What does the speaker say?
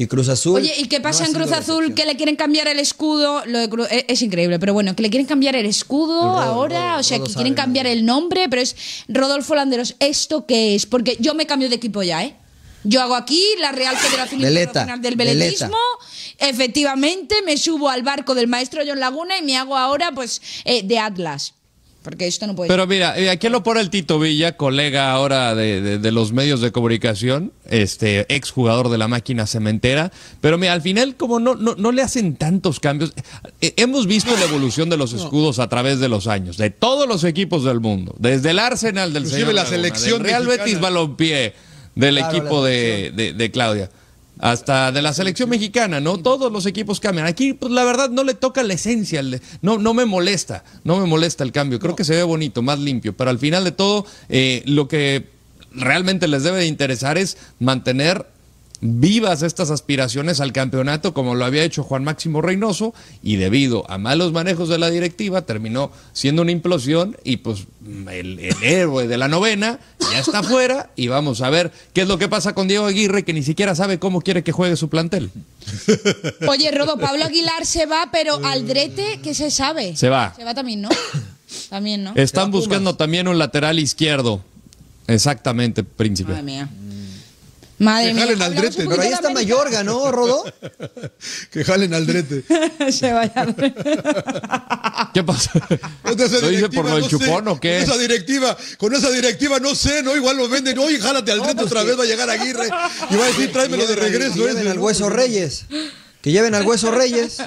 Y Cruz Azul. Oye, ¿y qué pasa en Cruz Azul? Que le quieren cambiar el escudo. Lo eh, es, increíble, pero bueno, que le quieren cambiar el escudo ahora. o sea, que quieren cambiar el nombre, pero es Rodolfo Landeros. ¿Esto qué es? Porque yo me cambio de equipo ya, ¿eh? Yo hago aquí la Real Federación Internacional del Beletismo. Efectivamente, me subo al barco del maestro John Laguna y me hago ahora, pues, eh, de Atlas no puede Pero mira, eh, aquí lo pone el Tito Villa, colega ahora de, los medios de comunicación, este exjugador de la máquina cementera. Pero mira, al final, como no, no, le hacen tantos cambios, eh, eh, hemos visto la evolución de los escudos a través de los años, de todos los equipos del mundo, desde el Arsenal del la selección Real Betis Balompié, del equipo de, de Claudia hasta de la selección mexicana, ¿no? Todos los equipos cambian. Aquí, pues la verdad, no le toca la esencia, no, no me molesta, no me molesta el cambio. Creo que se ve bonito, más limpio, pero al final de todo, eh, lo que realmente les debe de interesar es mantener vivas estas aspiraciones al campeonato como lo había hecho Juan Máximo Reynoso y debido a malos manejos de la directiva terminó siendo una implosión y pues el, héroe de la novena ya está fuera y vamos a ver qué es lo que pasa con Diego Aguirre que ni siquiera sabe cómo quiere que juegue su plantel. Oye, Robo, Pablo Aguilar se va, pero mm. Aldrete, ¿qué se sabe? Se va. Se va también, ¿no? También, ¿no? Están buscando también un lateral izquierdo. Exactamente, príncipe. Madre que jalen al drete. Pero ahí está Mayorga, ¿no, Rodó? que jalen al drete. Se vaya ¿Qué pasa? ¿Lo dice por lo del chupón o qué? Con esa directiva, con esa directiva no sé, ¿no? Igual lo venden. Oye, jálate al drete otra vez, va a llegar Aguirre y va a decir, tráemelo de regreso. Que lleven al hueso Reyes. Que lleven al hueso Reyes.